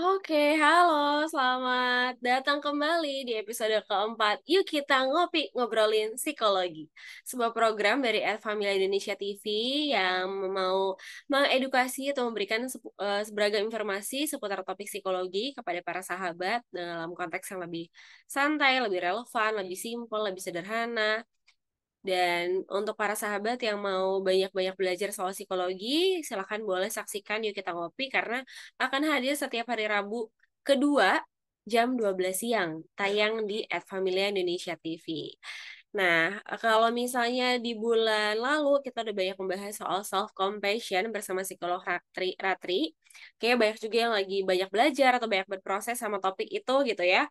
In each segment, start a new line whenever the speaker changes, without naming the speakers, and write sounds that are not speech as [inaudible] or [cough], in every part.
Oke, halo, selamat datang kembali di episode keempat. Yuk kita ngopi ngobrolin psikologi. Sebuah program dari Ad Family Indonesia TV yang mau mengedukasi atau memberikan eh, seberagam beragam informasi seputar topik psikologi kepada para sahabat dalam konteks yang lebih santai, lebih relevan, lebih simpel, lebih sederhana dan untuk para sahabat yang mau banyak-banyak belajar soal psikologi, silahkan boleh saksikan Yuk Kita Ngopi karena akan hadir setiap hari Rabu kedua jam 12 siang, tayang di Ad Familia Indonesia TV. Nah, kalau misalnya di bulan lalu kita udah banyak membahas soal self-compassion bersama psikolog Ratri, Ratri. Kayaknya banyak juga yang lagi banyak belajar atau banyak berproses sama topik itu gitu ya.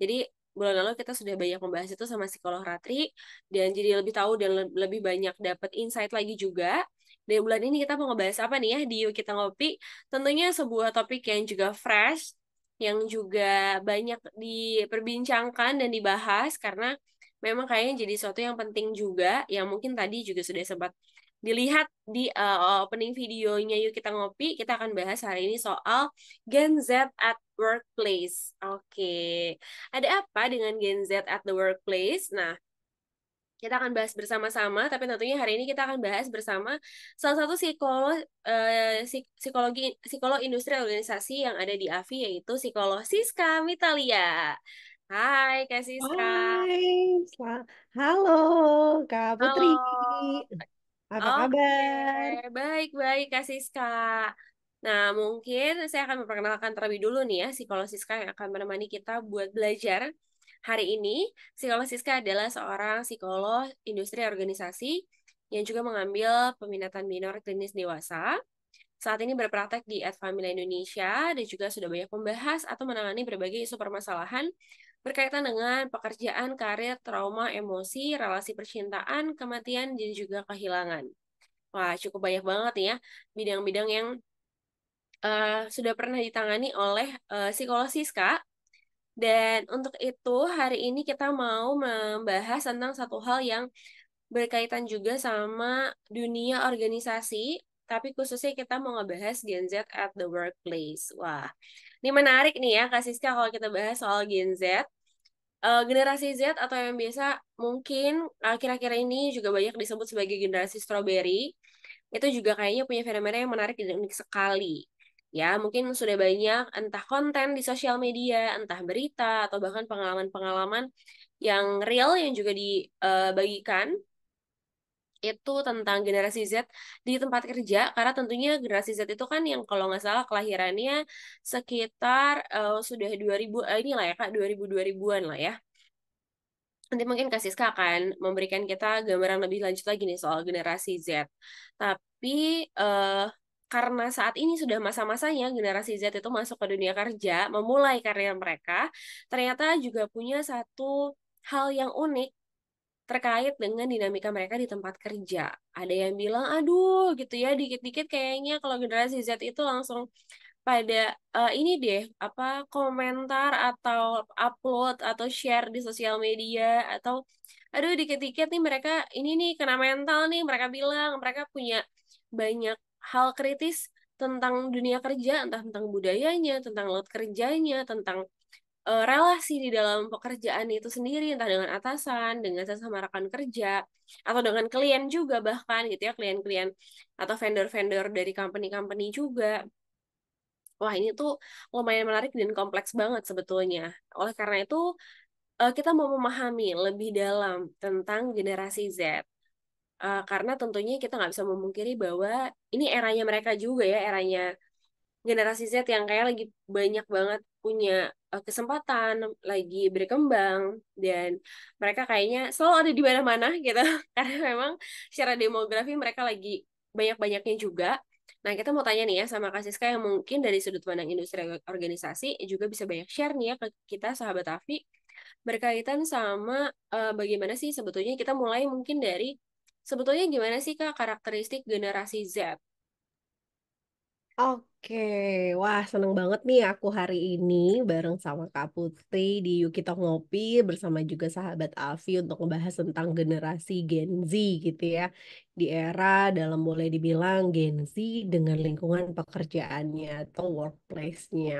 Jadi bulan lalu kita sudah banyak membahas itu sama psikolog Ratri dan jadi lebih tahu dan lebih banyak dapat insight lagi juga. Dan bulan ini kita mau ngebahas apa nih ya di Yuk Kita Ngopi? Tentunya sebuah topik yang juga fresh, yang juga banyak diperbincangkan dan dibahas karena memang kayaknya jadi sesuatu yang penting juga yang mungkin tadi juga sudah sempat dilihat di uh, opening videonya yuk kita ngopi kita akan bahas hari ini soal Gen Z at workplace. Oke. Okay. Ada apa dengan Gen Z at the workplace? Nah, kita akan bahas bersama-sama tapi tentunya hari ini kita akan bahas bersama salah satu psikolog eh, psikologi psikolog industri organisasi yang ada di AVI yaitu psikolog Siska Mitalia. Hai Kak Siska. Hai.
Halo Kak Putri. Halo. Apa okay. kabar?
Baik-baik Kak Siska. Nah, mungkin saya akan memperkenalkan terlebih dulu nih ya psikolog Siska yang akan menemani kita buat belajar hari ini. Psikolog Siska adalah seorang psikolog industri organisasi yang juga mengambil peminatan minor klinis dewasa. Saat ini berpraktek di family Indonesia dan juga sudah banyak membahas atau menangani berbagai isu permasalahan berkaitan dengan pekerjaan, karir, trauma, emosi, relasi percintaan, kematian, dan juga kehilangan. Wah, cukup banyak banget nih ya bidang-bidang yang uh, sudah pernah ditangani oleh uh, eh, psikolog Siska. Dan untuk itu hari ini kita mau membahas tentang satu hal yang berkaitan juga sama dunia organisasi, tapi khususnya kita mau ngebahas Gen Z at the workplace. Wah, ini menarik nih ya Kak Siska kalau kita bahas soal Gen Z uh, generasi Z atau yang biasa mungkin kira-kira ini juga banyak disebut sebagai generasi strawberry itu juga kayaknya punya fenomena yang menarik dan unik sekali ya mungkin sudah banyak entah konten di sosial media, entah berita atau bahkan pengalaman-pengalaman yang real yang juga dibagikan eh, itu tentang generasi Z di tempat kerja karena tentunya generasi Z itu kan yang kalau nggak salah kelahirannya sekitar uh, sudah 2000 uh, eh, inilah ya Kak 2000 2000-an lah ya. Nanti mungkin Kak Siska akan memberikan kita gambaran lebih lanjut lagi nih soal generasi Z. Tapi uh, karena saat ini sudah masa-masanya generasi Z itu masuk ke dunia kerja, memulai karya mereka, ternyata juga punya satu hal yang unik terkait dengan dinamika mereka di tempat kerja. Ada yang bilang, aduh gitu ya, dikit-dikit kayaknya kalau generasi Z itu langsung pada uh, ini deh, apa komentar atau upload atau share di sosial media atau aduh dikit-dikit nih mereka ini nih kena mental nih mereka bilang mereka punya banyak hal kritis tentang dunia kerja, entah tentang budayanya, tentang lot kerjanya, tentang uh, relasi di dalam pekerjaan itu sendiri, entah dengan atasan, dengan sesama rekan kerja, atau dengan klien juga bahkan gitu ya, klien-klien atau vendor-vendor dari company-company juga. Wah, ini tuh lumayan menarik dan kompleks banget sebetulnya. Oleh karena itu, eh, kita mau memahami lebih dalam tentang generasi Z uh, karena tentunya kita nggak bisa memungkiri bahwa ini eranya mereka juga ya eranya generasi Z yang kayak lagi banyak banget punya uh, kesempatan lagi berkembang dan mereka kayaknya selalu ada di mana-mana [laughs] gitu karena memang secara demografi mereka lagi banyak-banyaknya juga Nah, kita mau tanya nih ya sama Kak Siska yang mungkin dari sudut pandang industri organisasi juga bisa banyak share nih ya ke kita sahabat Afi berkaitan sama uh, bagaimana sih sebetulnya kita mulai mungkin dari sebetulnya gimana sih Kak karakteristik generasi Z?
Oke, wah seneng banget nih aku hari ini bareng sama Kak Putri di Yuk Kita Ngopi bersama juga sahabat Alfi untuk membahas tentang generasi Gen Z gitu ya. Di era dalam boleh dibilang Gen Z dengan lingkungan pekerjaannya atau workplace-nya.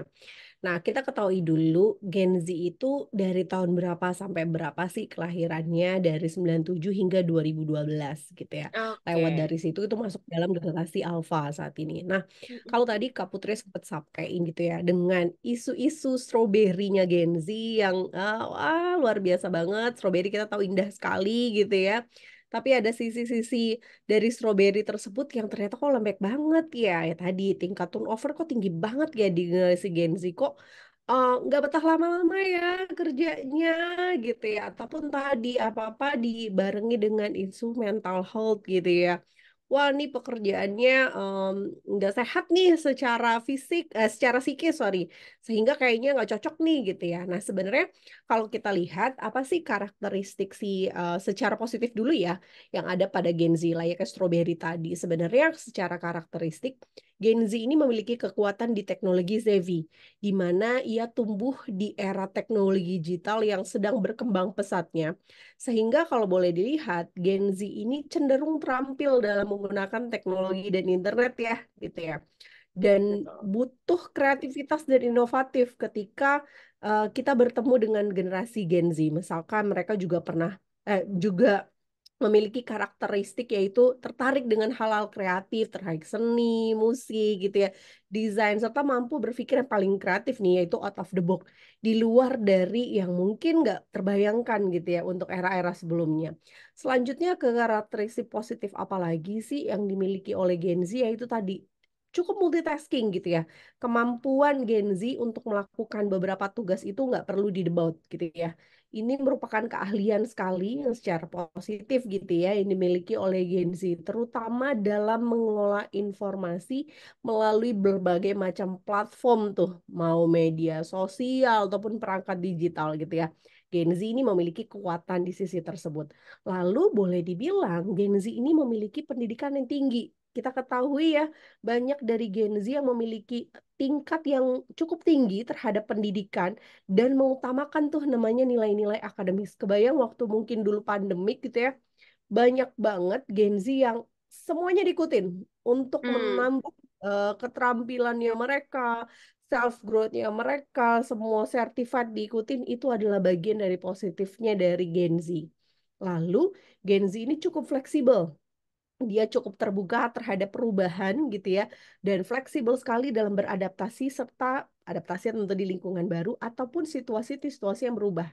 Nah, kita ketahui dulu Gen Z itu dari tahun berapa sampai berapa sih kelahirannya dari 97 hingga 2012 gitu ya. Okay. Lewat dari situ itu masuk dalam generasi alpha saat ini. Nah, kalau tadi Kak Putri sempat sampaikan gitu ya dengan isu-isu stroberinya Gen Z yang ah, wah luar biasa banget, Stroberi kita tahu indah sekali gitu ya tapi ada sisi-sisi dari stroberi tersebut yang ternyata kok lembek banget ya. Ya tadi tingkat turnover kok tinggi banget ya di eh, si Gen Z kok eh, nggak uh, betah lama-lama ya kerjanya gitu ya ataupun tadi apa-apa dibarengi dengan isu mental health gitu ya wah ini pekerjaannya mmm, nggak um, sehat nih secara fisik, eh, secara psikis sorry, sehingga kayaknya nggak cocok nih gitu ya. Nah sebenarnya kalau kita lihat apa sih karakteristik si uh, secara positif dulu ya yang ada pada Gen Z layaknya strawberry tadi sebenarnya secara karakteristik Gen Z ini memiliki kekuatan di teknologi Zevi, di mana ia tumbuh di era teknologi digital yang sedang berkembang pesatnya. Sehingga kalau boleh dilihat, Gen Z ini cenderung terampil dalam menggunakan teknologi dan internet ya, gitu ya. Dan butuh kreativitas dan inovatif ketika uh, kita bertemu dengan generasi Gen Z. Misalkan mereka juga pernah eh, juga memiliki karakteristik yaitu tertarik dengan hal-hal kreatif, tertarik seni, musik gitu ya, desain serta mampu berpikir yang paling kreatif nih yaitu out of the box di luar dari yang mungkin nggak terbayangkan gitu ya untuk era-era sebelumnya. Selanjutnya ke karakteristik positif apa lagi sih yang dimiliki oleh Gen Z yaitu tadi cukup multitasking gitu ya. Kemampuan Gen Z untuk melakukan beberapa tugas itu nggak perlu di debout gitu ya ini merupakan keahlian sekali yang secara positif gitu ya yang dimiliki oleh Gen Z terutama dalam mengelola informasi melalui berbagai macam platform tuh mau media sosial ataupun perangkat digital gitu ya. Gen Z ini memiliki kekuatan di sisi tersebut. Lalu boleh dibilang Gen Z ini memiliki pendidikan yang tinggi kita ketahui ya banyak dari Gen Z yang memiliki tingkat yang cukup tinggi terhadap pendidikan dan mengutamakan tuh namanya nilai-nilai akademis. Kebayang waktu mungkin dulu pandemik gitu ya, banyak banget Gen Z yang semuanya diikutin untuk hmm. menambah uh, keterampilannya mereka, self growth-nya mereka, semua sertifikat diikutin itu adalah bagian dari positifnya dari Gen Z. Lalu Gen Z ini cukup fleksibel dia cukup terbuka terhadap perubahan gitu ya dan fleksibel sekali dalam beradaptasi serta adaptasi tentu di lingkungan baru ataupun situasi-situasi yang berubah.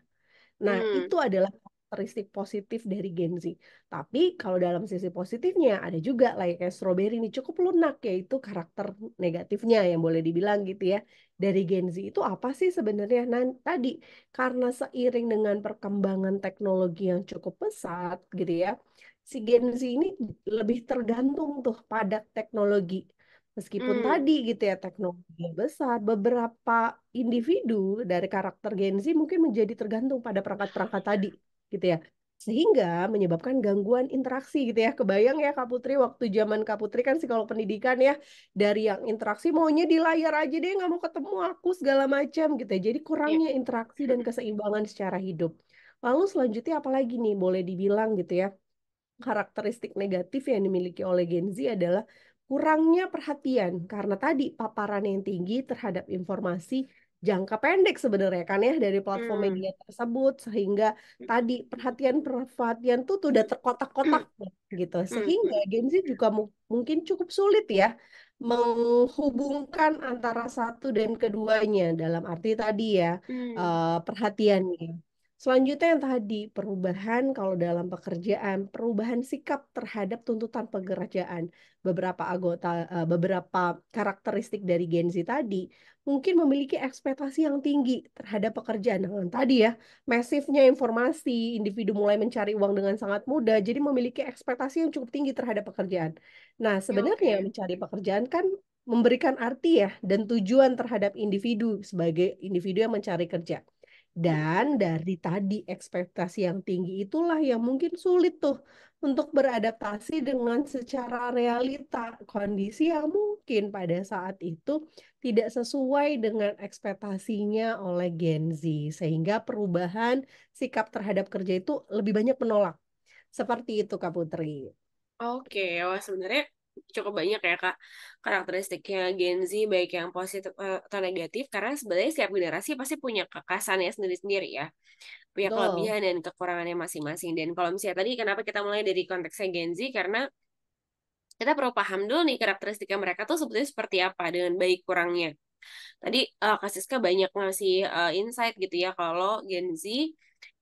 Nah, hmm. itu adalah karakteristik positif dari Gen Z. Tapi kalau dalam sisi positifnya ada juga layaknya strawberry ini cukup lunak yaitu karakter negatifnya yang boleh dibilang gitu ya. Dari Gen Z itu apa sih sebenarnya? Nah, tadi karena seiring dengan perkembangan teknologi yang cukup pesat gitu ya si Gen Z ini lebih tergantung tuh pada teknologi. Meskipun hmm. tadi gitu ya teknologi besar, beberapa individu dari karakter Gen Z mungkin menjadi tergantung pada perangkat-perangkat tadi gitu ya. Sehingga menyebabkan gangguan interaksi gitu ya. Kebayang ya Kak Putri waktu zaman Kak Putri kan sih kalau pendidikan ya. Dari yang interaksi maunya di layar aja deh nggak mau ketemu aku segala macam gitu ya. Jadi iya. kurangnya interaksi dan keseimbangan secara hidup. Lalu selanjutnya apalagi nih boleh dibilang gitu ya karakteristik negatif yang dimiliki oleh Gen Z adalah kurangnya perhatian karena tadi paparan yang tinggi terhadap informasi jangka pendek sebenarnya kan ya dari platform hmm. media tersebut sehingga hmm. tadi perhatian perhatian tuh sudah terkotak-kotak hmm. gitu hmm. sehingga Gen Z juga mungkin cukup sulit ya menghubungkan antara satu dan keduanya dalam arti tadi ya hmm. uh, perhatiannya Selanjutnya yang tadi, perubahan kalau dalam pekerjaan, perubahan sikap terhadap tuntutan pekerjaan. Beberapa anggota eh, beberapa karakteristik dari Gen Z tadi mungkin memiliki ekspektasi yang tinggi terhadap pekerjaan. Dengan nah, tadi ya, masifnya informasi, individu mulai mencari uang dengan sangat mudah, jadi memiliki ekspektasi yang cukup tinggi terhadap pekerjaan. Nah, sebenarnya okay. mencari pekerjaan kan memberikan arti ya dan tujuan terhadap individu sebagai individu yang mencari kerja. Dan dari tadi ekspektasi yang tinggi itulah yang mungkin sulit tuh untuk beradaptasi dengan secara realita kondisi yang mungkin pada saat itu tidak sesuai dengan ekspektasinya oleh Gen Z sehingga perubahan sikap terhadap kerja itu lebih banyak menolak. Seperti itu Kak Putri.
Oke, wah sebenarnya cukup banyak ya kak karakteristiknya Gen Z baik yang positif eh, atau negatif karena sebenarnya setiap generasi pasti punya kekasannya sendiri-sendiri ya punya kelebihan dan kekurangannya masing-masing dan kalau misalnya tadi kenapa kita mulai dari konteksnya Gen Z karena kita perlu paham dulu nih karakteristiknya mereka tuh sebetulnya seperti apa dengan baik kurangnya tadi uh, eh, Kasiska banyak ngasih uh, insight gitu ya kalau Gen Z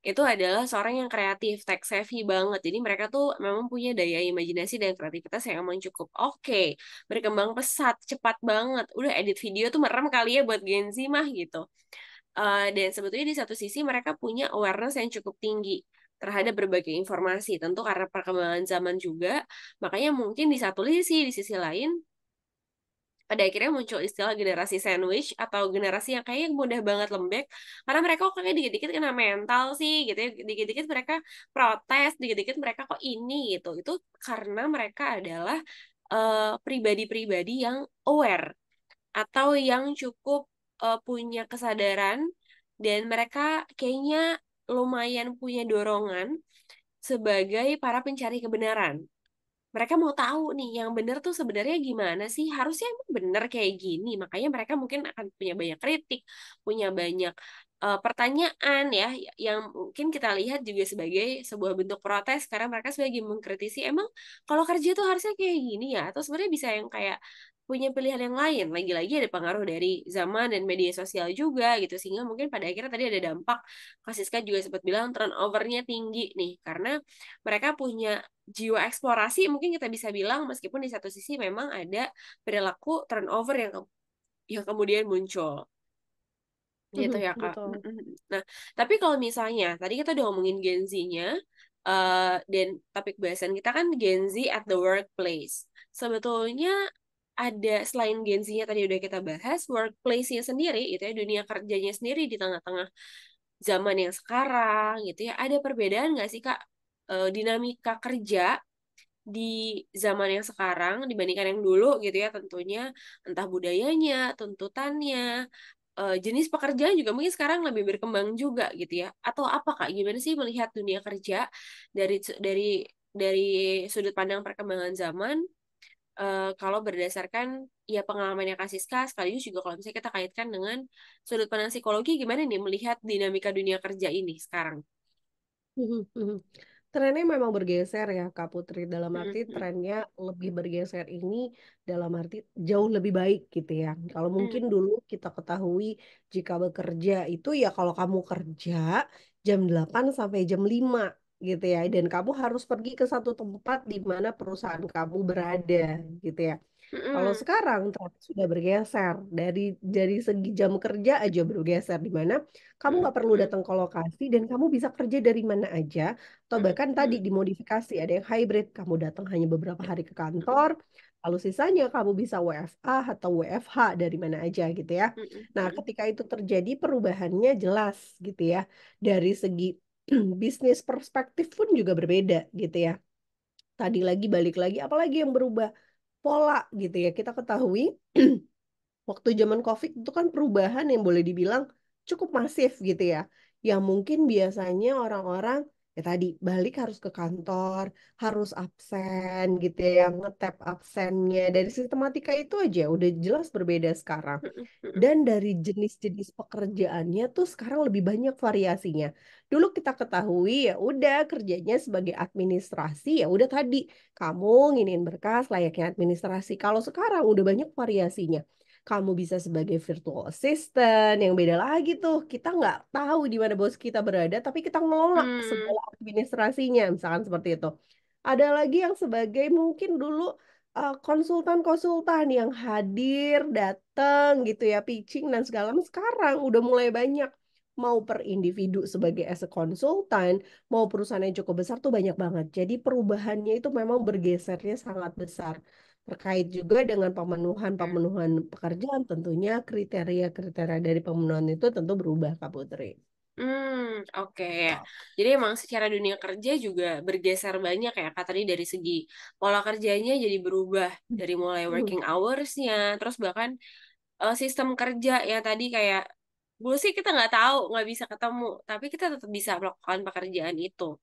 itu adalah seorang yang kreatif, tech savvy banget. Jadi mereka tuh memang punya daya imajinasi dan kreativitas yang emang cukup oke, okay, berkembang pesat, cepat banget. Udah edit video tuh merem kali ya buat Gen Z mah gitu. Uh, dan sebetulnya di satu sisi mereka punya awareness yang cukup tinggi terhadap berbagai informasi. Tentu karena perkembangan zaman juga, makanya mungkin di satu sisi, di sisi lain pada akhirnya muncul istilah generasi sandwich atau generasi yang kayaknya mudah banget lembek karena mereka kok kayak dikit-dikit kena mental sih gitu ya dikit-dikit mereka protes dikit-dikit mereka kok ini gitu itu karena mereka adalah eh, pribadi-pribadi uh, yang aware atau yang cukup uh, punya kesadaran dan mereka kayaknya lumayan punya dorongan sebagai para pencari kebenaran mereka mau tahu nih yang benar tuh sebenarnya gimana sih harusnya emang benar kayak gini makanya mereka mungkin akan punya banyak kritik punya banyak uh, pertanyaan ya, ya yang mungkin kita lihat juga sebagai sebuah bentuk protes karena mereka sebagai mengkritisi emang kalau kerja tuh harusnya kayak gini ya atau sebenarnya bisa yang kayak punya pilihan yang lain. Lagi-lagi ada pengaruh dari zaman dan media sosial juga gitu sehingga mungkin pada akhirnya tadi ada dampak Kasiska juga sempat bilang turnover-nya tinggi nih karena mereka punya jiwa eksplorasi mungkin kita bisa bilang meskipun di satu sisi memang ada perilaku turnover yang ke yang kemudian muncul mhm, gitu ya kak. Mhm, mhm. Nah tapi kalau misalnya tadi kita udah ngomongin Gen Z-nya uh, dan topik bahasan kita kan Gen Z at the workplace. Sebetulnya ada selain gensinya tadi udah kita bahas, workplace-nya sendiri itu ya dunia kerjanya sendiri di tengah-tengah zaman yang sekarang gitu ya. Ada perbedaan nggak sih Kak e, dinamika kerja di zaman yang sekarang dibandingkan yang dulu gitu ya tentunya entah budayanya, tuntutannya, eh, jenis pekerjaan juga mungkin sekarang lebih berkembang juga gitu ya. Atau apa Kak gimana sih melihat dunia kerja dari dari dari sudut pandang perkembangan zaman uh, kalau berdasarkan ya pengalamannya sekali sekaligus juga kalau misalnya kita kaitkan dengan sudut pandang psikologi gimana nih melihat dinamika dunia kerja ini sekarang.
Hmm, hmm, hmm, trennya memang bergeser ya Kak Putri dalam arti trennya lebih bergeser ini dalam arti jauh lebih baik gitu ya. Kalau mungkin dulu kita ketahui jika bekerja itu ya kalau kamu kerja jam 8 sampai jam 5 gitu ya dan kamu harus pergi ke satu tempat di mana perusahaan kamu berada gitu ya kalau sekarang ternyata sudah bergeser dari dari segi jam kerja aja bergeser di mana kamu nggak perlu datang ke lokasi dan kamu bisa kerja dari mana aja atau bahkan tadi dimodifikasi ada yang hybrid kamu datang hanya beberapa hari ke kantor lalu sisanya kamu bisa WFA atau WFH dari mana aja gitu ya nah ketika itu terjadi perubahannya jelas gitu ya dari segi [clears throat] bisnis perspektif pun juga berbeda gitu ya. Tadi lagi balik lagi, apalagi yang berubah pola gitu ya. Kita ketahui [clears throat] waktu zaman COVID itu kan perubahan yang boleh dibilang cukup masif gitu ya. Yang mungkin biasanya orang-orang ya tadi balik harus ke kantor harus absen gitu ya ngetap absennya dari sistematika itu aja udah jelas berbeda sekarang dan dari jenis-jenis pekerjaannya tuh sekarang lebih banyak variasinya dulu kita ketahui ya udah kerjanya sebagai administrasi ya udah tadi kamu nginin berkas layaknya administrasi kalau sekarang udah banyak variasinya kamu bisa sebagai virtual assistant yang beda lagi tuh kita nggak tahu di mana bos kita berada tapi kita ngelola hmm. segala administrasinya misalkan seperti itu ada lagi yang sebagai mungkin dulu eh, konsultan-konsultan yang hadir, datang gitu ya, pitching dan segala macam. Sekarang udah mulai banyak mau per individu sebagai as a konsultan, mau perusahaan yang cukup besar tuh banyak banget. Jadi perubahannya itu memang bergesernya sangat besar terkait juga dengan pemenuhan-pemenuhan hmm. pekerjaan tentunya kriteria-kriteria dari pemenuhan itu tentu berubah Kak Putri.
Hmm, oke. Okay. Jadi emang secara dunia kerja juga bergeser banyak ya Kak tadi dari segi pola kerjanya jadi berubah dari mulai hmm. working hoursnya terus bahkan uh, sistem kerja ya tadi kayak dulu sih kita nggak tahu, nggak bisa ketemu, tapi kita tetap bisa melakukan pekerjaan itu.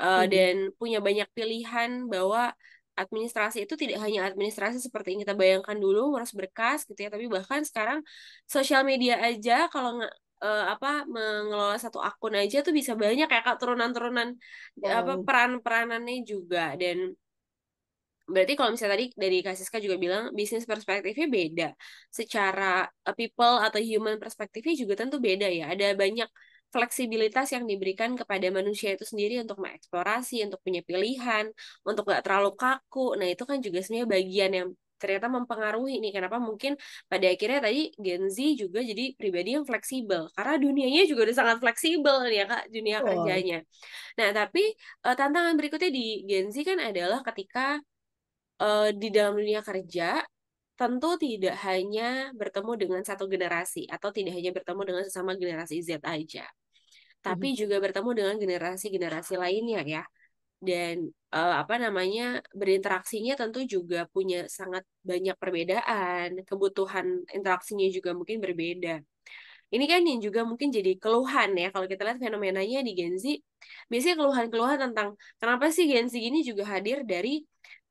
Uh, -hmm. dan punya banyak pilihan bahwa administrasi itu tidak hanya administrasi seperti yang kita bayangkan dulu harus berkas gitu ya tapi bahkan sekarang sosial media aja kalau nggak uh, eh, apa mengelola satu akun aja tuh bisa banyak kayak kak turunan-turunan yeah. apa peran-peranannya juga dan berarti kalau misalnya tadi dari Kasiska juga bilang bisnis perspektifnya beda secara eh, people atau human perspektifnya juga tentu beda ya ada banyak fleksibilitas yang diberikan kepada manusia itu sendiri untuk mengeksplorasi, untuk punya pilihan, untuk gak terlalu kaku. Nah, itu kan juga sebenarnya bagian yang ternyata mempengaruhi nih kenapa mungkin pada akhirnya tadi Gen Z juga jadi pribadi yang fleksibel karena dunianya juga udah sangat fleksibel ya kak dunia oh. kerjanya. Nah tapi eh, tantangan berikutnya di Gen Z kan adalah ketika uh, di dalam dunia kerja tentu tidak hanya bertemu dengan satu generasi atau tidak hanya bertemu dengan sesama generasi Z aja tapi mm -hmm. juga bertemu dengan generasi-generasi lainnya ya dan uh, apa namanya berinteraksinya tentu juga punya sangat banyak perbedaan kebutuhan interaksinya juga mungkin berbeda ini kan yang juga mungkin jadi keluhan ya kalau kita lihat fenomenanya di Gen Z biasanya keluhan-keluhan tentang kenapa sih Gen Z ini juga hadir dari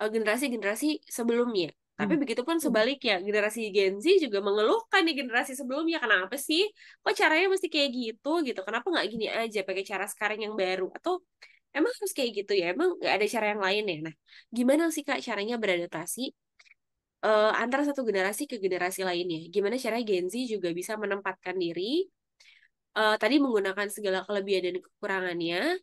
uh, eh, generasi -generasi sebelumnya tapi hmm. begitu pun sebaliknya, generasi Gen Z juga mengeluhkan nih generasi sebelumnya. Kenapa sih? Kok caranya mesti kayak gitu gitu? Kenapa nggak gini aja pakai cara sekarang yang baru? Atau emang harus kayak gitu ya? Emang nggak ada cara yang lain ya? Nah, gimana sih Kak caranya beradaptasi uh, antara satu generasi ke generasi lainnya? Gimana cara Gen Z juga bisa menempatkan diri uh, tadi menggunakan segala kelebihan dan kekurangannya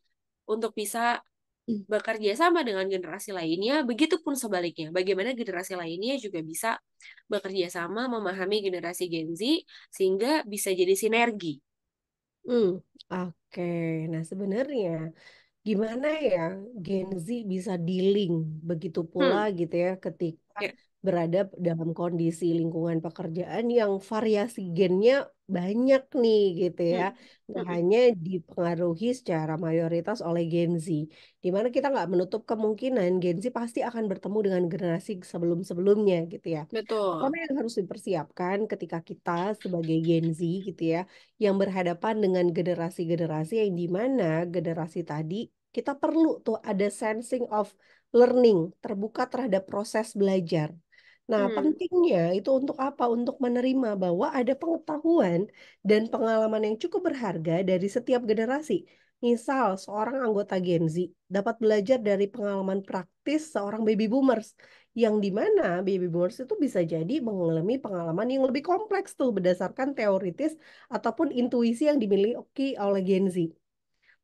untuk bisa Hmm. bekerja sama dengan generasi lainnya, begitupun sebaliknya. Bagaimana generasi lainnya juga bisa bekerja sama memahami generasi Gen Z sehingga bisa jadi sinergi.
Hmm, oke. Okay. Nah, sebenarnya gimana ya Gen Z bisa dealing begitu pula hmm. gitu ya ketika yeah berada dalam kondisi lingkungan pekerjaan yang variasi gennya banyak nih gitu ya. hmm. hmm. hanya dipengaruhi secara mayoritas oleh Gen Z. Dimana kita nggak menutup kemungkinan Gen Z pasti akan bertemu dengan generasi sebelum-sebelumnya gitu ya. Betul. Apa yang harus dipersiapkan ketika kita sebagai Gen Z gitu ya, yang berhadapan dengan generasi-generasi yang dimana generasi tadi kita perlu tuh ada sensing of learning, terbuka terhadap proses belajar Nah, Hmm. pentingnya itu untuk apa? Untuk menerima bahwa ada pengetahuan dan pengalaman yang cukup berharga dari setiap generasi. Misal, seorang anggota Gen Z dapat belajar dari pengalaman praktis seorang baby boomers, yang di mana baby boomers itu bisa jadi mengalami pengalaman yang lebih kompleks tuh berdasarkan teoritis ataupun intuisi yang dimiliki oleh Gen Z.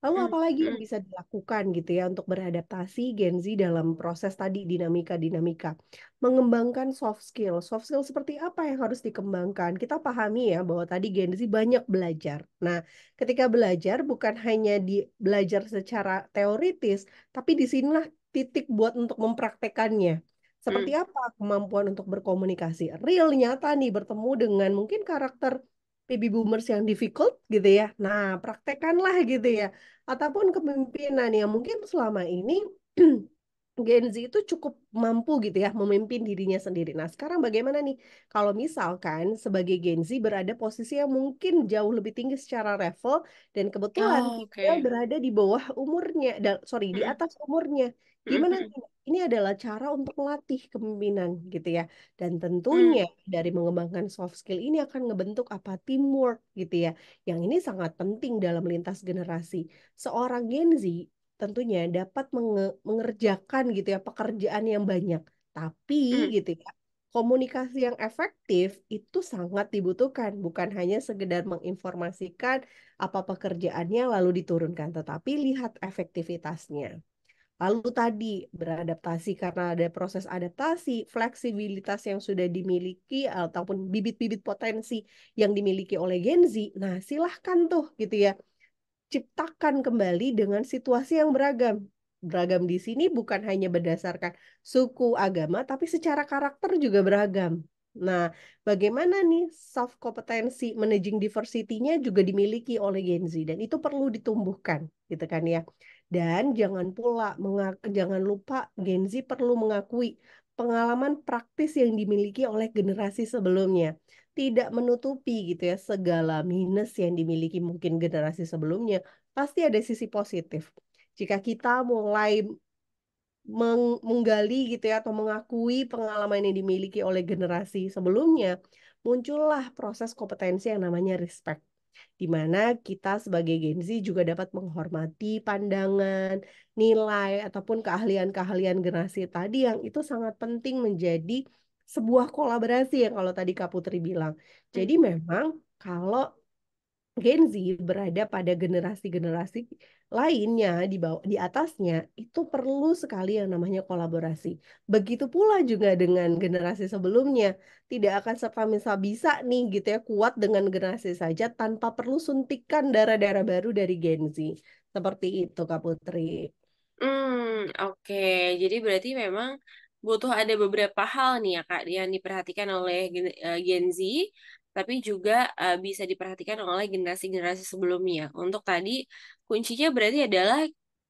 Lalu hmm. apa lagi yang hmm. bisa dilakukan gitu ya untuk beradaptasi Gen Z dalam proses tadi dinamika-dinamika. Mengembangkan soft skill. Soft skill seperti apa yang harus dikembangkan? Kita pahami ya bahwa tadi Gen Z banyak belajar. Nah, ketika belajar bukan hanya di belajar secara teoritis, tapi di sinilah titik buat untuk mempraktekannya. Seperti hmm. apa kemampuan untuk berkomunikasi real nyata nih bertemu dengan mungkin karakter baby boomers yang difficult gitu ya. Nah, praktekkanlah gitu ya. Ataupun kepemimpinan yang mungkin selama ini [clears throat] Gen Z itu cukup mampu gitu ya memimpin dirinya sendiri. Nah, sekarang bagaimana nih kalau misalkan sebagai Gen Z berada posisi yang mungkin jauh lebih tinggi secara level dan kebetulan oh, okay. kita berada di bawah umurnya, sorry di atas umurnya. Gimana nih? Ini adalah cara untuk melatih kepemimpinan gitu ya. Dan tentunya mm. dari mengembangkan soft skill ini akan ngebentuk apa teamwork gitu ya. Yang ini sangat penting dalam lintas generasi. Seorang Gen Z tentunya dapat menge mengerjakan gitu ya pekerjaan yang banyak. Tapi hmm. gitu ya, komunikasi yang efektif itu sangat dibutuhkan, bukan hanya sekedar menginformasikan apa pekerjaannya lalu diturunkan, tetapi lihat efektivitasnya. Lalu tadi beradaptasi karena ada proses adaptasi, fleksibilitas yang sudah dimiliki ataupun bibit-bibit potensi yang dimiliki oleh Gen Z. Nah, silahkan tuh gitu ya ciptakan kembali dengan situasi yang beragam. Beragam di sini bukan hanya berdasarkan suku, agama, tapi secara karakter juga beragam. Nah, bagaimana nih soft kompetensi managing diversity-nya juga dimiliki oleh Gen Z dan itu perlu ditumbuhkan, gitu kan ya. Dan jangan pula jangan lupa Gen Z perlu mengakui pengalaman praktis yang dimiliki oleh generasi sebelumnya tidak menutupi gitu ya segala minus yang dimiliki mungkin generasi sebelumnya, pasti ada sisi positif. Jika kita mulai meng menggali gitu ya atau mengakui pengalaman yang dimiliki oleh generasi sebelumnya, muncullah proses kompetensi yang namanya respect. Di mana kita sebagai Gen Z juga dapat menghormati pandangan, nilai, ataupun keahlian-keahlian generasi tadi yang itu sangat penting menjadi sebuah kolaborasi ya kalau tadi Kak Putri bilang. Jadi memang kalau Gen Z berada pada generasi-generasi lainnya di bawah di atasnya itu perlu sekali yang namanya kolaborasi. Begitu pula juga dengan generasi sebelumnya, tidak akan serta merta bisa nih gitu ya kuat dengan generasi saja tanpa perlu suntikan darah-darah baru dari Gen Z. Seperti itu Kak Putri.
Hmm, oke. Okay. Jadi berarti memang butuh ada beberapa hal nih ya Kak yang diperhatikan oleh Gen eh, Z tapi juga uh, bisa diperhatikan oleh generasi-generasi sebelumnya. Untuk tadi kuncinya berarti adalah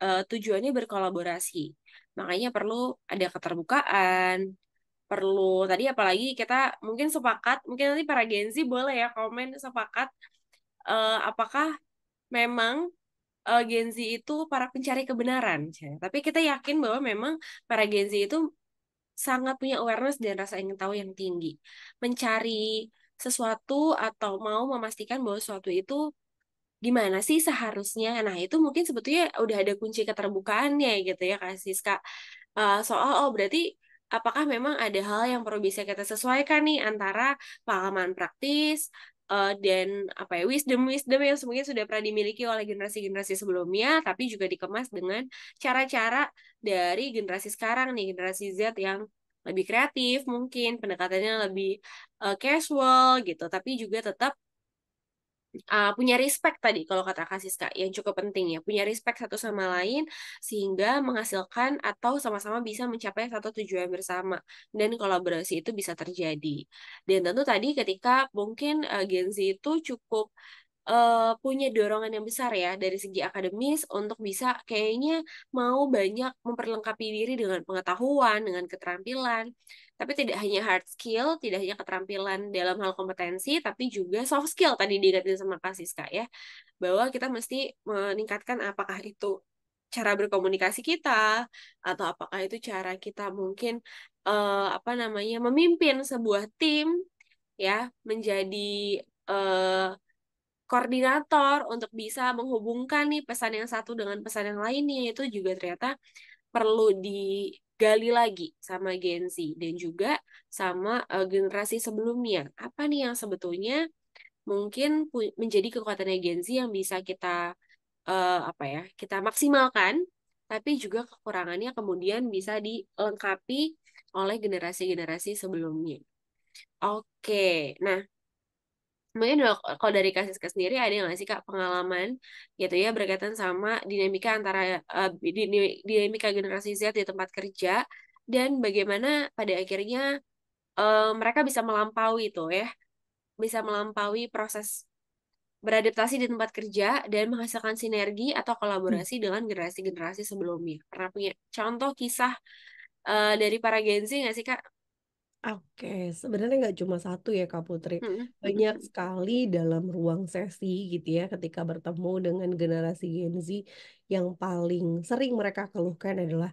uh, tujuannya berkolaborasi. Makanya perlu ada keterbukaan, perlu tadi apalagi kita mungkin sepakat, mungkin nanti para Gen Z boleh ya komen sepakat uh, apakah memang Gen Z itu para pencari kebenaran. Tapi kita yakin bahwa memang para Gen Z itu sangat punya awareness dan rasa ingin tahu yang tinggi. Mencari sesuatu atau mau memastikan bahwa sesuatu itu gimana sih seharusnya. Nah, itu mungkin sebetulnya udah ada kunci keterbukaannya gitu ya, Kak Siska. Uh, soal, oh berarti apakah memang ada hal yang perlu bisa kita sesuaikan nih antara pengalaman praktis, uh, dan apa ya wisdom-wisdom yang semuanya sudah pernah dimiliki oleh generasi-generasi sebelumnya tapi juga dikemas dengan cara-cara dari generasi sekarang nih generasi Z yang lebih kreatif mungkin pendekatannya lebih uh, casual gitu tapi juga tetap uh, punya respect tadi kalau kata Kak yang cukup penting ya punya respect satu sama lain sehingga menghasilkan atau sama-sama bisa mencapai satu tujuan bersama dan kolaborasi itu bisa terjadi dan tentu tadi ketika mungkin uh, Gen Z itu cukup uh, punya dorongan yang besar ya dari segi akademis untuk bisa kayaknya mau banyak memperlengkapi diri dengan pengetahuan, dengan keterampilan. Tapi tidak hanya hard skill, tidak hanya keterampilan dalam hal kompetensi, tapi juga soft skill tadi diingatin sama Kak Siska ya. Bahwa kita mesti meningkatkan apakah itu cara berkomunikasi kita atau apakah itu cara kita mungkin uh, apa namanya memimpin sebuah tim ya menjadi uh, koordinator untuk bisa menghubungkan nih pesan yang satu dengan pesan yang lainnya itu juga ternyata perlu digali lagi sama Gen Z dan juga sama uh, generasi sebelumnya. Apa nih yang sebetulnya mungkin menjadi kekuatan Gen Z yang bisa kita uh, apa ya, kita maksimalkan tapi juga kekurangannya kemudian bisa dilengkapi oleh generasi-generasi sebelumnya. Oke, nah mungkin kalau dari kasus ke sendiri ada nggak sih kak pengalaman gitu ya berkaitan sama dinamika antara uh, dinamika generasi Z di tempat kerja dan bagaimana pada akhirnya uh, mereka bisa melampaui itu ya bisa melampaui proses beradaptasi di tempat kerja dan menghasilkan sinergi atau hmm. kolaborasi dengan generasi-generasi sebelumnya pernah punya contoh kisah uh, dari para Gen Z nggak sih kak
Oke, sebenarnya nggak cuma satu ya Kak Putri. Banyak sekali dalam ruang sesi gitu ya ketika bertemu dengan generasi Gen Z yang paling sering mereka keluhkan adalah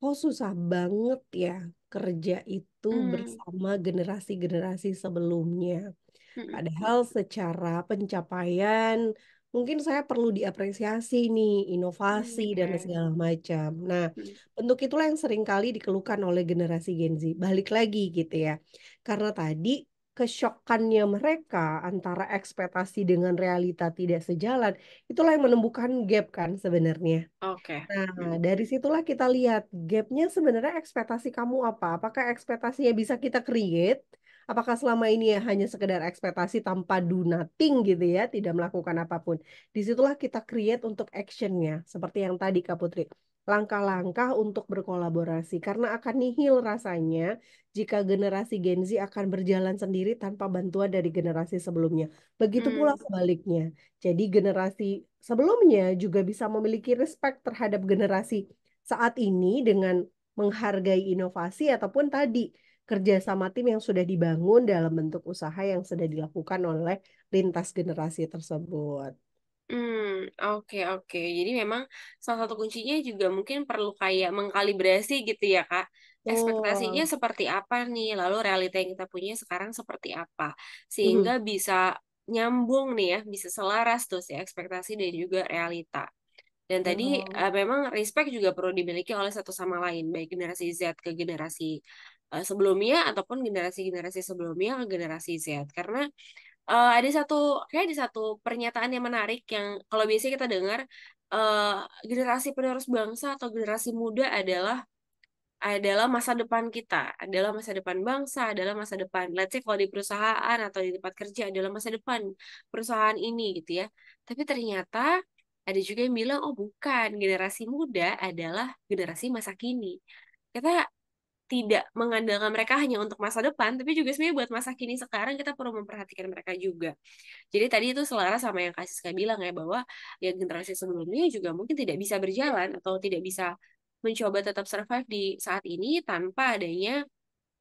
kok oh, susah banget ya kerja itu hmm. bersama generasi-generasi sebelumnya. Padahal secara pencapaian mungkin saya perlu diapresiasi nih inovasi okay. Hmm, dan segala macam. Nah, hmm. bentuk itulah yang sering kali dikeluhkan oleh generasi Gen Z. Balik lagi gitu ya. Karena tadi kesyokannya mereka antara ekspektasi dengan realita tidak sejalan, itulah yang menemukan gap kan sebenarnya. Oke. Okay. Nah, hmm. dari situlah kita lihat gapnya sebenarnya ekspektasi kamu apa? Apakah ekspektasinya bisa kita create Apakah selama ini ya hanya sekedar ekspektasi tanpa do nothing gitu ya, tidak melakukan apapun. Disitulah kita create untuk actionnya, seperti yang tadi Kak Putri langkah-langkah untuk berkolaborasi karena akan nihil rasanya jika generasi Gen Z akan berjalan sendiri tanpa bantuan dari generasi sebelumnya. Begitu hmm. pula sebaliknya. Jadi generasi sebelumnya juga bisa memiliki respect terhadap generasi saat ini dengan menghargai inovasi ataupun tadi kerja sama tim yang sudah dibangun dalam bentuk usaha yang sudah dilakukan oleh lintas generasi tersebut.
Hmm, oke okay, oke. Okay. Jadi memang salah satu kuncinya juga mungkin perlu kayak mengkalibrasi gitu ya, Kak. Ekspektasinya seperti apa nih, lalu realita yang kita punya sekarang seperti apa. Hmm. Sehingga hmm. bisa nyambung nih ya, bisa selaras tuh si ekspektasi dan juga realita. Dan tadi oh. uh, memang respect juga perlu dimiliki oleh satu sama lain, baik generasi Z ke generasi Eh, sebelumnya ataupun generasi-generasi sebelumnya generasi Z karena uh, ada satu kayak ada satu pernyataan yang menarik yang kalau biasanya kita dengar uh, generasi penerus bangsa atau generasi muda adalah adalah masa depan kita, adalah masa depan bangsa, adalah masa depan. Let's say kalau di perusahaan atau di tempat kerja adalah masa depan perusahaan ini gitu ya. Tapi ternyata ada juga yang bilang oh bukan, generasi muda adalah generasi masa kini. Kita tidak mengandalkan mereka hanya untuk masa depan, tapi juga sebenarnya buat masa kini sekarang kita perlu memperhatikan mereka juga. Jadi tadi itu selaras sama yang kasih saya bilang ya bahwa ya generasi sebelumnya juga mungkin tidak bisa berjalan atau tidak bisa mencoba tetap survive di saat ini tanpa adanya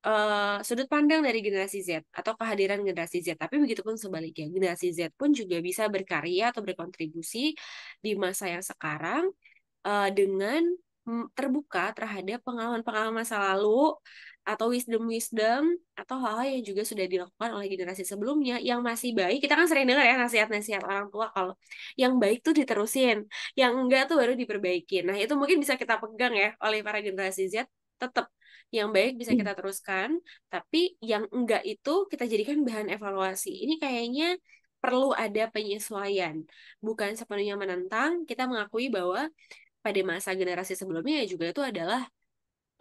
uh, sudut pandang dari generasi Z atau kehadiran generasi Z. Tapi begitupun sebaliknya, generasi Z pun juga bisa berkarya atau berkontribusi di masa yang sekarang uh, dengan Mm, terbuka terhadap pengalaman-pengalaman masa lalu atau wisdom-wisdom atau hal-hal yang juga sudah dilakukan oleh generasi sebelumnya yang masih baik kita kan sering dengar ya nasihat-nasihat orang tua kalau yang baik tuh diterusin yang enggak tuh baru diperbaiki nah itu mungkin bisa kita pegang ya oleh para generasi Z tetap yang baik bisa kita teruskan tapi yang enggak itu kita jadikan bahan evaluasi ini kayaknya perlu ada penyesuaian bukan sepenuhnya menentang kita mengakui bahwa pada masa generasi sebelumnya ya juga itu adalah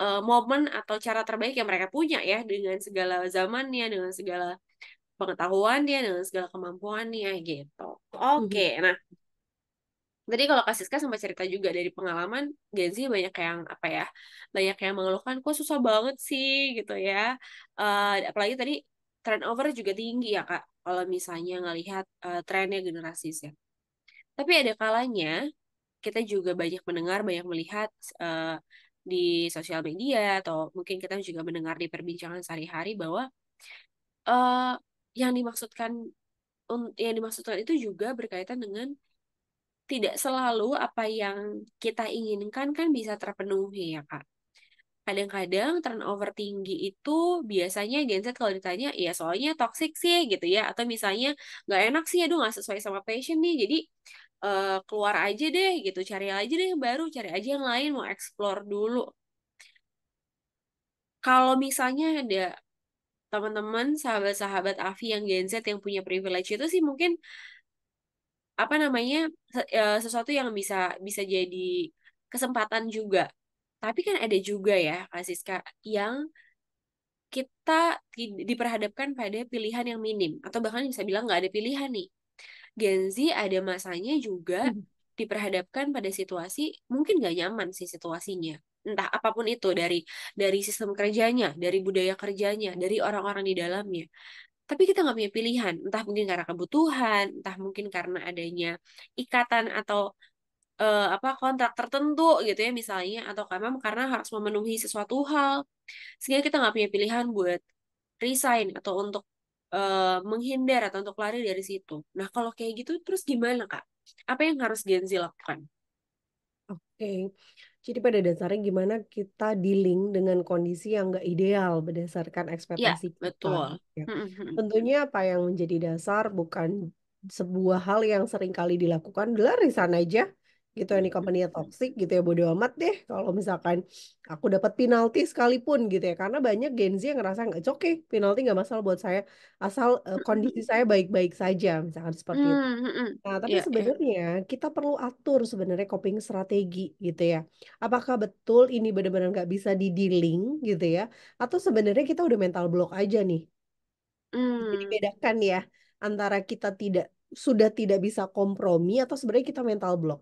uh, momen atau cara terbaik yang mereka punya ya dengan segala zamannya, dengan segala pengetahuan dia dengan segala kemampuannya gitu. Oke, okay, mm -hmm. nah jadi kalau Kasiska sempat cerita juga dari pengalaman Gen Z banyak yang apa ya banyak yang mengeluhkan kok susah banget sih gitu ya uh, apalagi tadi turnover juga tinggi ya kak kalau misalnya ngelihat uh, trennya generasi ya, Tapi ada kalanya kita juga banyak mendengar, banyak melihat uh, di sosial media atau mungkin kita juga mendengar di perbincangan sehari-hari bahwa uh, yang dimaksudkan yang dimaksudkan itu juga berkaitan dengan tidak selalu apa yang kita inginkan kan bisa terpenuhi ya kak kadang-kadang turnover tinggi itu biasanya Gen Z kalau ditanya ya soalnya toxic sih gitu ya atau misalnya nggak enak sih aduh nggak sesuai sama passion nih jadi uh, keluar aja deh gitu cari aja deh yang baru cari aja yang lain mau explore dulu kalau misalnya ada teman-teman sahabat-sahabat Avi yang Gen Z yang punya privilege itu sih mungkin apa namanya eh, sesuatu yang bisa bisa jadi kesempatan juga tapi kan ada juga ya, Kak Siska, yang kita diperhadapkan pada pilihan yang minim atau bahkan bisa bilang nggak ada pilihan nih. Gen Z ada masanya juga hmm. diperhadapkan pada situasi mungkin nggak nyaman sih situasinya. Entah apapun itu dari dari sistem kerjanya, dari budaya kerjanya, dari orang-orang di dalamnya. Tapi kita nggak punya pilihan, entah mungkin karena kebutuhan, entah mungkin karena adanya ikatan atau uh, apa kontrak tertentu gitu ya misalnya atau memang karena harus memenuhi sesuatu hal sehingga kita nggak punya pilihan buat resign atau untuk uh, menghindar atau untuk lari dari situ. Nah kalau kayak gitu terus gimana kak? Apa yang harus Gen Z lakukan?
Oke, okay. jadi pada dasarnya gimana kita dealing dengan kondisi yang nggak ideal berdasarkan ya, ekspektasi ya, kita. Betul. Ya. Hmm, hmm, hmm. Tentunya apa yang menjadi dasar bukan sebuah hal yang sering kali dilakukan adalah resign aja gitu ya ini company toxic gitu ya bodo amat deh kalau misalkan aku dapat penalti sekalipun gitu ya karena banyak Gen Z yang ngerasa nggak oke okay, penalti nggak masalah buat saya asal uh, kondisi saya baik-baik saja misalkan seperti itu. Hmm,
nah tapi yeah, iya. sebenarnya
yeah. kita perlu atur sebenarnya coping strategi gitu ya. Apakah betul ini benar-benar nggak bisa di dealing gitu ya? Atau sebenarnya kita udah mental block aja nih? Mm. Jadi hmm. bedakan ya antara kita tidak sudah tidak bisa kompromi atau sebenarnya kita mental block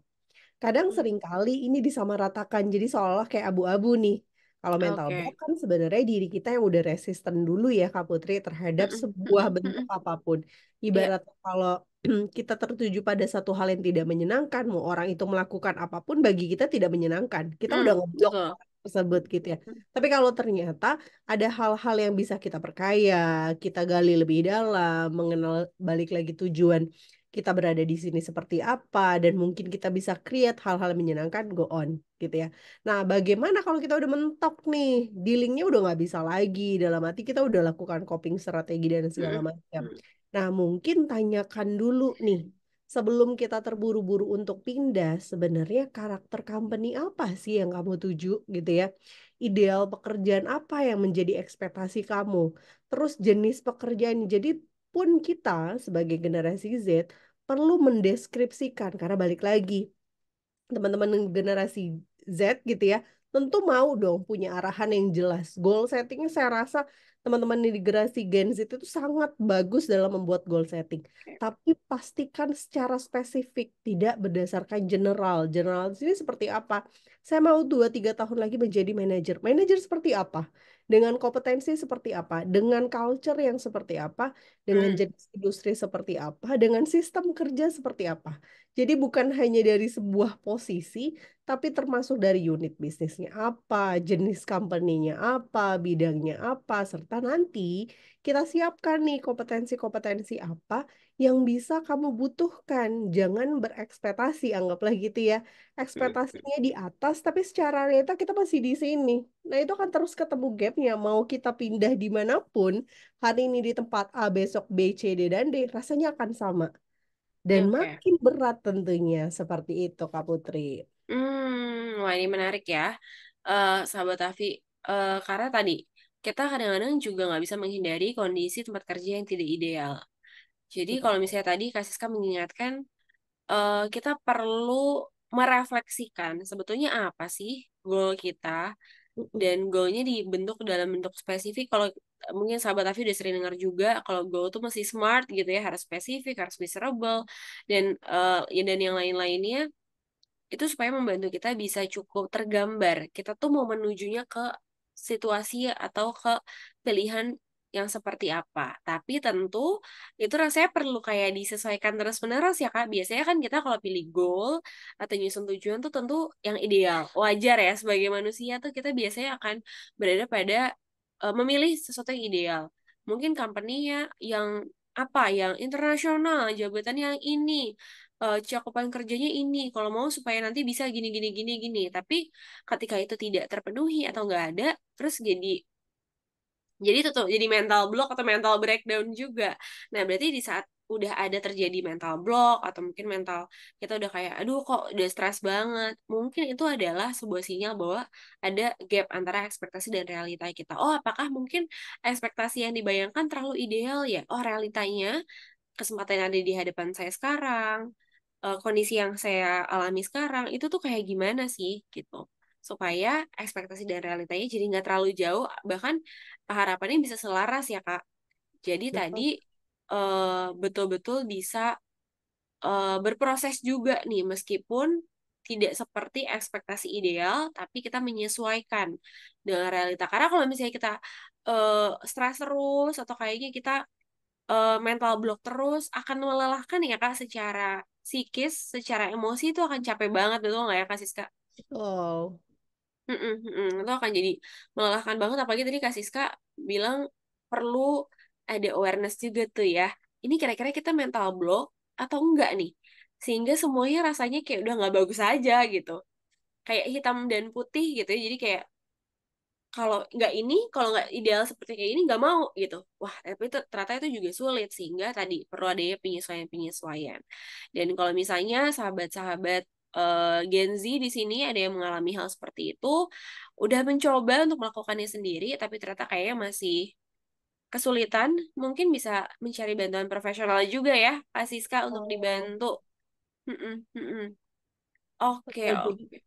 kadang hmm. sering kali ini disamaratakan jadi seolah kayak abu-abu nih kalau mental okay. block kan sebenarnya diri kita yang udah resisten dulu ya Kak Putri terhadap sebuah bentuk apapun iya. ibarat yeah. kalau [clears throat] kita tertuju pada satu hal yang tidak menyenangkan mau orang itu melakukan apapun bagi kita tidak menyenangkan kita mm, udah hmm, ngeblok tersebut gitu ya. Tapi kalau ternyata ada hal-hal yang bisa kita perkaya, kita gali lebih dalam, mengenal balik lagi tujuan kita berada di sini seperti apa dan mungkin kita bisa create hal-hal menyenangkan go on gitu ya. Nah, bagaimana kalau kita udah mentok nih, dealingnya udah nggak bisa lagi dalam hati kita udah lakukan coping strategi dan segala hmm, macam. Hmm. Nah, mungkin tanyakan dulu nih sebelum kita terburu-buru untuk pindah, sebenarnya karakter company apa sih yang kamu tuju gitu ya? Ideal pekerjaan apa yang menjadi ekspektasi kamu? Terus jenis pekerjaan. Jadi pun kita sebagai generasi Z perlu mendeskripsikan karena balik lagi teman-teman generasi Z gitu ya tentu mau dong punya arahan yang jelas. Goal settingnya saya rasa teman-teman di generasi Gen Z itu sangat bagus dalam membuat goal setting. Tapi pastikan secara spesifik, tidak berdasarkan general. General sini seperti apa? Saya mau dua tiga tahun lagi menjadi manajer. Manajer seperti apa? dengan kompetensi seperti apa, dengan culture yang seperti apa, dengan hmm. jenis industri seperti apa, dengan sistem kerja seperti apa. Jadi bukan hanya dari sebuah posisi, tapi termasuk dari unit bisnisnya apa, jenis company-nya apa, bidangnya apa, serta nanti kita siapkan nih kompetensi-kompetensi apa yang bisa kamu butuhkan. Jangan berekspektasi, anggaplah gitu ya. Ekspektasinya di atas, tapi secara realita kita masih di sini. Nah itu akan terus ketemu gapnya. Mau kita pindah dimanapun, hari ini di tempat A, besok B, C, D, dan D, rasanya akan sama dan Oke. makin berat tentunya seperti itu Kak Putri.
Hmm, wah ini menarik ya, uh, sahabat Afi. Eh karena tadi kita kadang-kadang juga nggak bisa menghindari kondisi tempat kerja yang tidak ideal. Jadi kalau misalnya tadi Kak Siska mengingatkan eh kita perlu merefleksikan sebetulnya apa sih goal kita dan goalnya dibentuk dalam bentuk spesifik. Kalau mungkin sahabat Avi udah sering dengar juga kalau goal tuh masih smart gitu ya harus spesifik harus measurable dan uh, dan yang lain-lainnya itu supaya membantu kita bisa cukup tergambar kita tuh mau menujunya ke situasi atau ke pilihan yang seperti apa. Tapi tentu itu rasanya perlu kayak disesuaikan terus-menerus ya Kak. Biasanya kan kita kalau pilih goal atau nyusun tujuan tuh tentu yang ideal. Wajar ya sebagai manusia tuh kita biasanya akan berada pada uh, memilih sesuatu yang ideal mungkin company-nya yang apa yang internasional jabatan yang ini uh, cakupan kerjanya ini kalau mau supaya nanti bisa gini gini gini gini tapi ketika itu tidak terpenuhi atau nggak ada terus jadi jadi itu tuh jadi mental block atau mental breakdown juga nah berarti di saat udah ada terjadi mental block atau mungkin mental kita udah kayak aduh kok udah stres banget mungkin itu adalah sebuah sinyal bahwa ada gap antara ekspektasi dan realita kita oh apakah mungkin ekspektasi yang dibayangkan terlalu ideal ya oh realitanya kesempatan yang ada di hadapan saya sekarang eh, kondisi yang saya alami sekarang itu tuh kayak gimana sih gitu supaya ekspektasi dan realitanya jadi nggak terlalu jauh bahkan harapannya bisa selaras ya kak jadi Betul. tadi Eh, betul-betul bisa uh, berproses juga nih meskipun tidak seperti ekspektasi ideal tapi kita menyesuaikan dengan realita karena kalau misalnya kita uh, stres terus atau kayaknya kita uh, mental block terus akan melelahkan ya kak secara psikis secara emosi itu akan capek banget betul nggak ya kak Siska? Oh. Mm -mm, mm -mm. itu akan jadi melelahkan banget apalagi tadi kak Siska bilang perlu ada awareness juga tuh ya. Ini kira-kira kita mental block atau enggak nih? Sehingga semuanya rasanya kayak udah nggak bagus aja gitu. Kayak hitam dan putih gitu ya. Jadi kayak kalau nggak ini, kalau nggak ideal seperti kayak ini nggak mau gitu. Wah, tapi itu, ternyata itu juga sulit sehingga tadi perlu adanya penyesuaian-penyesuaian. Dan kalau misalnya sahabat-sahabat eh, Gen Z di sini ada yang mengalami hal seperti itu, udah mencoba untuk melakukannya sendiri, tapi ternyata kayaknya masih kesulitan, mungkin bisa mencari bantuan profesional juga ya, Pak Siska oh. untuk dibantu. Oke,
okay, oke. Okay.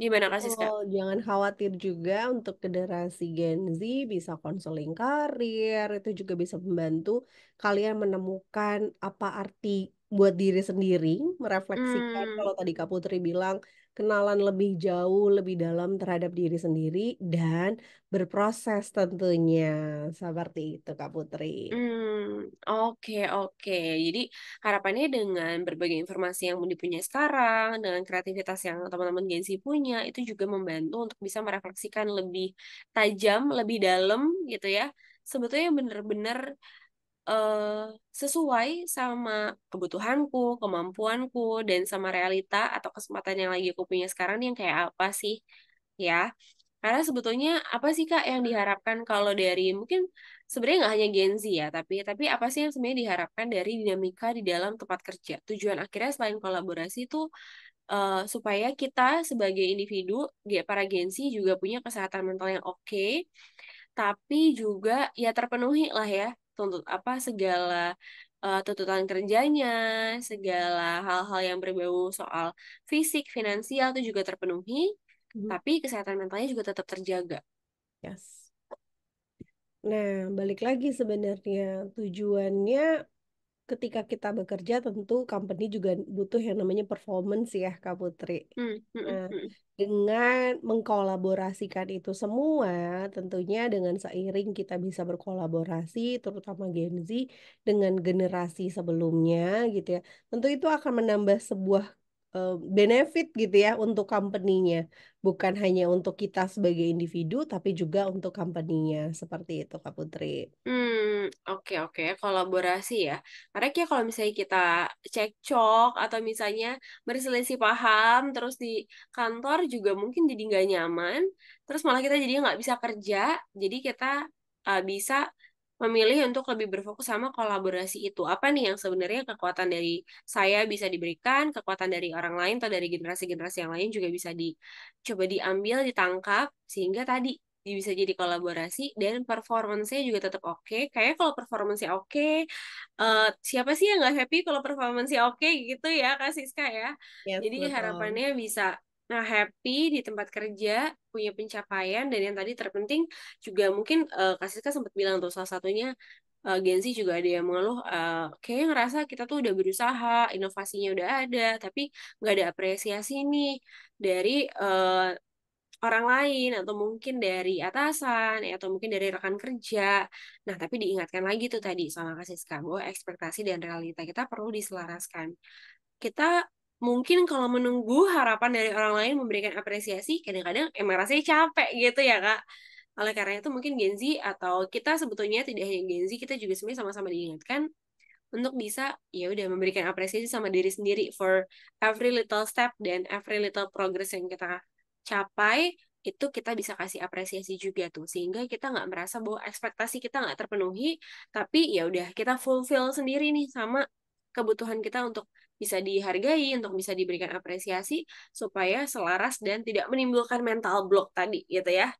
Gimana Kak Siska? Oh, jangan khawatir juga untuk generasi Gen Z bisa konseling karir, itu juga bisa membantu kalian menemukan apa arti buat diri sendiri, merefleksikan hmm. kalau tadi Kak Putri bilang kenalan lebih jauh, lebih dalam terhadap diri sendiri dan berproses tentunya. Seperti itu Kak Putri. Hmm,
oke, oke. Jadi harapannya dengan berbagai informasi yang punya sekarang, dengan kreativitas yang teman-teman Gen Z punya, itu juga membantu untuk bisa merefleksikan lebih tajam, lebih dalam gitu ya. Sebetulnya benar-benar uh, sesuai sama kebutuhanku, kemampuanku, dan sama realita atau kesempatan yang lagi aku punya sekarang nih yang kayak apa sih, ya. Karena sebetulnya apa sih kak yang diharapkan kalau dari mungkin sebenarnya nggak hanya Gen Z ya, tapi tapi apa sih yang sebenarnya diharapkan dari dinamika di dalam tempat kerja? Tujuan akhirnya selain kolaborasi itu uh, eh, supaya kita sebagai individu, para Gen Z juga punya kesehatan mental yang oke, okay, tapi juga ya terpenuhi lah ya tuntut apa segala uh, tuntutan kerjanya, segala hal-hal yang berbau soal fisik, finansial itu juga terpenuhi, mm-hmm. tapi kesehatan mentalnya juga tetap terjaga.
Yes. Nah, balik lagi sebenarnya tujuannya ketika kita bekerja tentu company juga butuh yang namanya performance ya Kak Putri. Mm, nah, hmm. dengan mengkolaborasikan itu semua, tentunya dengan seiring kita bisa berkolaborasi terutama Gen Z dengan generasi sebelumnya gitu ya. Tentu itu akan menambah sebuah Eh, benefit gitu ya untuk company-nya. Bukan hanya untuk kita sebagai individu, tapi juga untuk company-nya. Seperti itu, Kak Putri.
Hmm, oke, okay, oke. Okay. Kolaborasi ya. Karena ya kalau misalnya kita cekcok atau misalnya berselisih paham, terus di kantor juga mungkin jadi nggak nyaman, terus malah kita jadi nggak bisa kerja, jadi kita uh, bisa memilih untuk lebih berfokus sama kolaborasi itu. Apa nih yang sebenarnya kekuatan dari saya bisa diberikan, kekuatan dari orang lain atau dari generasi-generasi yang lain juga bisa dicoba diambil, ditangkap, sehingga tadi bisa jadi kolaborasi dan performance juga tetap oke. Okay. Kayaknya kalau performance-nya oke, okay, uh, eh, siapa sih yang nggak happy kalau performance-nya oke okay gitu ya, Kak Siska ya. Yes, jadi betul. harapannya bisa Nah, happy di tempat kerja, punya pencapaian, dan yang tadi terpenting juga mungkin uh, Kak sempat bilang tuh salah satunya uh, Gen juga ada yang mengeluh, uh, kayaknya ngerasa kita tuh udah berusaha, inovasinya udah ada, tapi nggak ada apresiasi nih dari uh, orang lain atau mungkin dari atasan ya atau mungkin dari rekan kerja. Nah, tapi diingatkan lagi tuh tadi sama kasih bahwa ekspektasi dan realita kita perlu diselaraskan. Kita mungkin kalau menunggu harapan dari orang lain memberikan apresiasi kadang-kadang emang rasanya capek gitu ya kak oleh karena itu mungkin Gen Z atau kita sebetulnya tidak hanya Gen Z kita juga sebenarnya sama-sama diingatkan untuk bisa ya udah memberikan apresiasi sama diri sendiri for every little step dan every little progress yang kita capai itu kita bisa kasih apresiasi juga tuh sehingga kita nggak merasa bahwa ekspektasi kita nggak terpenuhi tapi ya udah kita fulfill sendiri nih sama kebutuhan kita untuk bisa dihargai, untuk bisa diberikan apresiasi supaya selaras dan tidak menimbulkan mental block tadi gitu ya.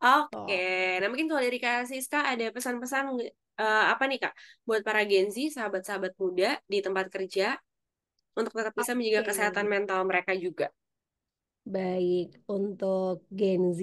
Oke, okay. nah mungkin kalau dari Kak Siska ada pesan-pesan uh, apa nih Kak buat para Gen Z, sahabat-sahabat muda di tempat kerja untuk tetap bisa okay. menjaga kesehatan mental mereka juga.
Baik, untuk Gen Z,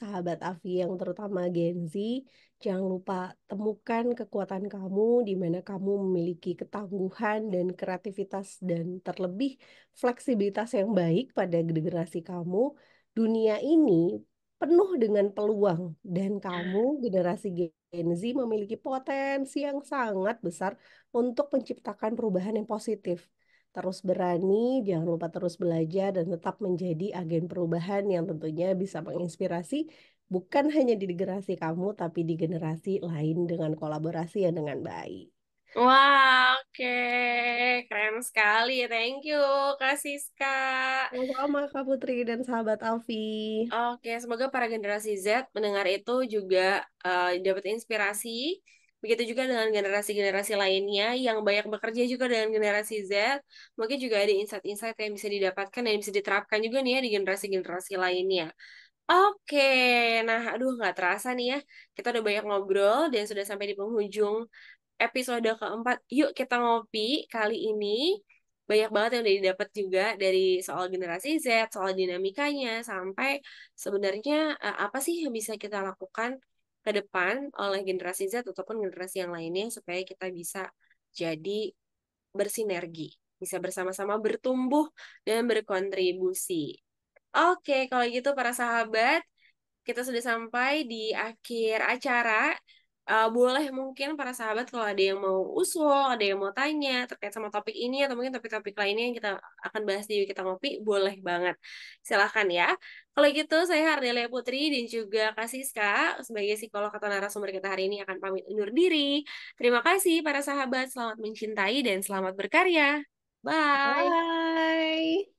sahabat Avi yang terutama Gen Z, Jangan lupa temukan kekuatan kamu di mana kamu memiliki ketangguhan dan kreativitas dan terlebih fleksibilitas yang baik pada generasi kamu. Dunia ini penuh dengan peluang dan kamu generasi Gen Z memiliki potensi yang sangat besar untuk menciptakan perubahan yang positif. Terus berani, jangan lupa terus belajar dan tetap menjadi agen perubahan yang tentunya bisa menginspirasi bukan hanya di generasi kamu tapi di generasi lain dengan kolaborasi yang dengan baik.
wow, oke. Okay. Keren sekali. Thank you, Kak Siska.
Sama Kak Putri dan sahabat Alfi. Oke,
okay, semoga para generasi Z mendengar itu juga uh, dapat inspirasi. Begitu juga dengan generasi-generasi lainnya yang banyak bekerja juga dengan generasi Z. Mungkin juga ada insight-insight yang bisa didapatkan dan bisa diterapkan juga nih ya di generasi-generasi lainnya. Oke, nah aduh nggak terasa nih ya, kita udah banyak ngobrol dan sudah sampai di penghujung episode keempat. Yuk kita ngopi kali ini. Banyak banget yang udah didapat juga dari soal generasi Z, soal dinamikanya, sampai sebenarnya eh, apa sih yang bisa kita lakukan ke depan oleh generasi Z ataupun generasi yang lainnya supaya kita bisa jadi bersinergi, bisa bersama-sama bertumbuh dan berkontribusi. Oke, kalau gitu para sahabat, kita sudah sampai di akhir acara. Uh, boleh mungkin para sahabat kalau ada yang mau usul, ada yang mau tanya terkait sama topik ini atau mungkin topik-topik lainnya yang kita akan bahas di Kita Ngopi, boleh banget. Silahkan ya. Kalau gitu, saya Hardelia Putri dan juga Kak Siska sebagai psikolog atau narasumber kita hari ini akan pamit undur diri. Terima kasih para sahabat, selamat mencintai dan selamat berkarya. Bye.
Bye.